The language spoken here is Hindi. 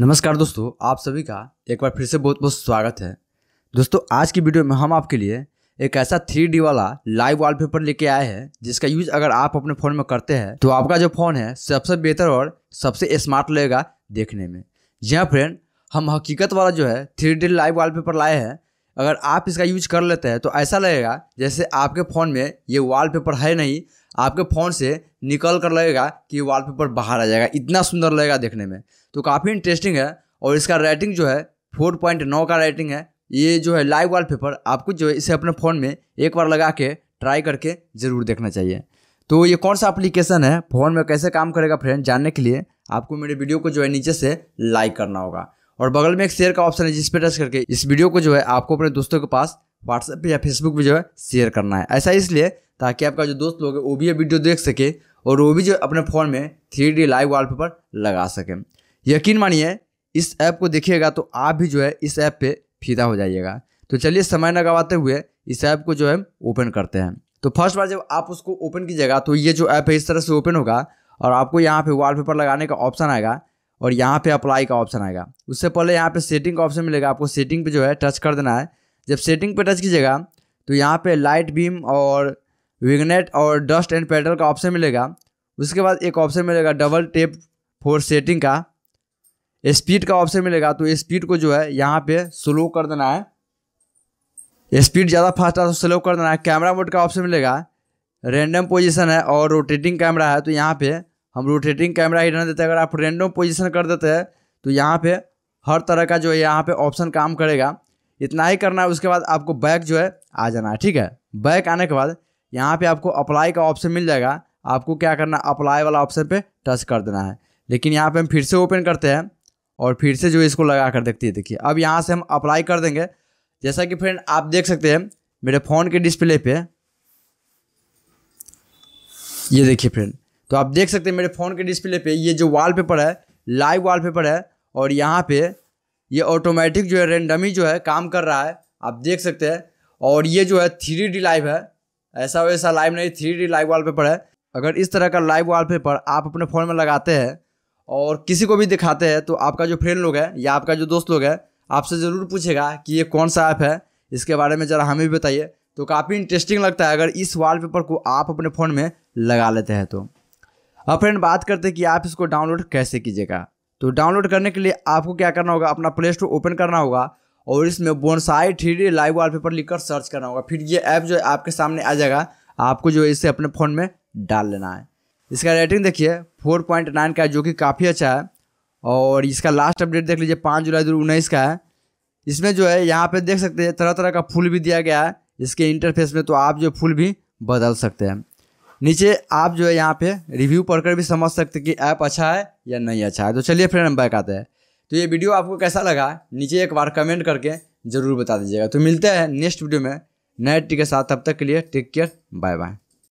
नमस्कार दोस्तों आप सभी का एक बार फिर से बहुत बहुत स्वागत है दोस्तों आज की वीडियो में हम आपके लिए एक ऐसा थ्री वाला लाइव वॉलपेपर लेके आए हैं जिसका यूज अगर आप अपने फ़ोन में करते हैं तो आपका जो फ़ोन है सबसे बेहतर और सबसे स्मार्ट लगेगा देखने में जी फ्रेंड हम हकीकत वाला जो है थ्री डी लाइव वाल लाए हैं अगर आप इसका यूज कर लेते हैं तो ऐसा लगेगा जैसे आपके फ़ोन में ये वाल है नहीं आपके फ़ोन से निकल कर लगेगा कि वॉलपेपर बाहर आ जाएगा इतना सुंदर लगेगा देखने में तो काफ़ी इंटरेस्टिंग है और इसका रेटिंग जो है फोर पॉइंट नौ का रेटिंग है ये जो है लाइव वॉलपेपर आपको जो है इसे अपने फ़ोन में एक बार लगा के ट्राई करके ज़रूर देखना चाहिए तो ये कौन सा एप्लीकेशन है फ़ोन में कैसे काम करेगा फ्रेंड जानने के लिए आपको मेरे वीडियो को जो है नीचे से लाइक करना होगा और बगल में एक शेयर का ऑप्शन है जिस पर टच करके इस वीडियो को जो है आपको अपने दोस्तों के पास व्हाट्सएप या फेसबुक पर जो है शेयर करना है ऐसा इसलिए ताकि आपका जो दोस्त लोग है वो भी ये वीडियो देख सके और वो भी जो अपने फ़ोन में थ्री डी लाइव वॉलपेपर लगा सकें यकीन मानिए इस ऐप को देखिएगा तो आप भी जो है इस ऐप पे फीदा हो जाइएगा तो चलिए समय न गवाते हुए इस ऐप को जो है ओपन करते हैं तो फर्स्ट बार जब आप उसको ओपन कीजिएगा तो ये जो ऐप है इस तरह से ओपन होगा और आपको यहाँ पे वॉलपेपर लगाने का ऑप्शन आएगा और यहाँ पे अप्लाई का ऑप्शन आएगा उससे पहले यहाँ पे सेटिंग का ऑप्शन मिलेगा आपको सेटिंग पे जो है टच कर देना है जब सेटिंग पे टच कीजिएगा तो यहाँ पे लाइट बीम और विगनेट और डस्ट एंड पेडल का ऑप्शन मिलेगा उसके बाद एक ऑप्शन मिलेगा डबल टेप फोर सेटिंग का स्पीड का ऑप्शन मिलेगा तो स्पीड को जो है यहाँ पे स्लो कर देना है स्पीड ज़्यादा फास्ट है तो स्लो कर देना है कैमरा मोड का ऑप्शन मिलेगा रेंडम पोजीशन है और रोटेटिंग कैमरा है तो यहाँ पे हम रोटेटिंग कैमरा ही रहने देते हैं अगर आप रेंडम पोजीशन कर देते हैं तो यहाँ पे हर तरह का जो है यहाँ पे ऑप्शन काम करेगा इतना ही करना है उसके बाद आपको बैक जो है आ जाना है ठीक है बैक आने के बाद यहाँ पे आपको अप्लाई का ऑप्शन मिल जाएगा आपको क्या करना है अप्लाई वाला ऑप्शन पे टच कर देना है लेकिन यहाँ पे हम फिर से ओपन करते हैं और फिर से जो इसको लगा कर देखते हैं देखिए अब यहाँ से हम अप्लाई कर देंगे जैसा कि फ्रेंड आप देख सकते हैं मेरे फ़ोन के डिस्प्ले पे ये देखिए फ्रेंड तो आप देख सकते हैं मेरे फ़ोन के डिस्प्ले पे ये जो वाल है लाइव वाल है और यहाँ पर ये ऑटोमेटिक जो है रेंडमी जो है काम कर रहा है आप देख सकते हैं और ये जो है थ्री डी लाइव है ऐसा वैसा लाइव नहीं थ्री डी लाइव पेपर है अगर इस तरह का लाइव पेपर आप अपने फ़ोन में लगाते हैं और किसी को भी दिखाते हैं तो आपका जो फ्रेंड लोग है या आपका जो दोस्त लोग है आपसे ज़रूर पूछेगा कि ये कौन सा ऐप है इसके बारे में ज़रा हमें भी बताइए तो काफ़ी इंटरेस्टिंग लगता है अगर इस वॉलपेपर को आप अपने फ़ोन में लगा लेते हैं तो अब फ्रेंड बात करते हैं कि आप इसको डाउनलोड कैसे कीजिएगा तो डाउनलोड करने के लिए आपको क्या करना होगा अपना प्ले स्टोर ओपन करना होगा और इसमें bonsai three D live wallpaper लिखकर सर्च करना होगा फिर ये ऐप जो है आपके सामने आ जाएगा आपको जो है इसे अपने फ़ोन में डाल लेना है इसका रेटिंग देखिए फोर पॉइंट नाइन का है जो कि काफ़ी अच्छा है और इसका लास्ट अपडेट देख लीजिए पाँच जुलाई दो उन्नीस का है इसमें जो है यहाँ पर देख सकते हैं तरह तरह का फूल भी दिया गया है इसके इंटरफेस में तो आप जो फूल भी बदल सकते हैं नीचे आप जो है यहाँ पे रिव्यू पढ़कर भी समझ सकते कि ऐप अच्छा है या नहीं अच्छा है तो चलिए फ्रेंड हम बैक आते हैं तो ये वीडियो आपको कैसा लगा नीचे एक बार कमेंट करके ज़रूर बता दीजिएगा तो मिलते हैं नेक्स्ट वीडियो में नए टिक के साथ तब तक के लिए टेक केयर बाय बाय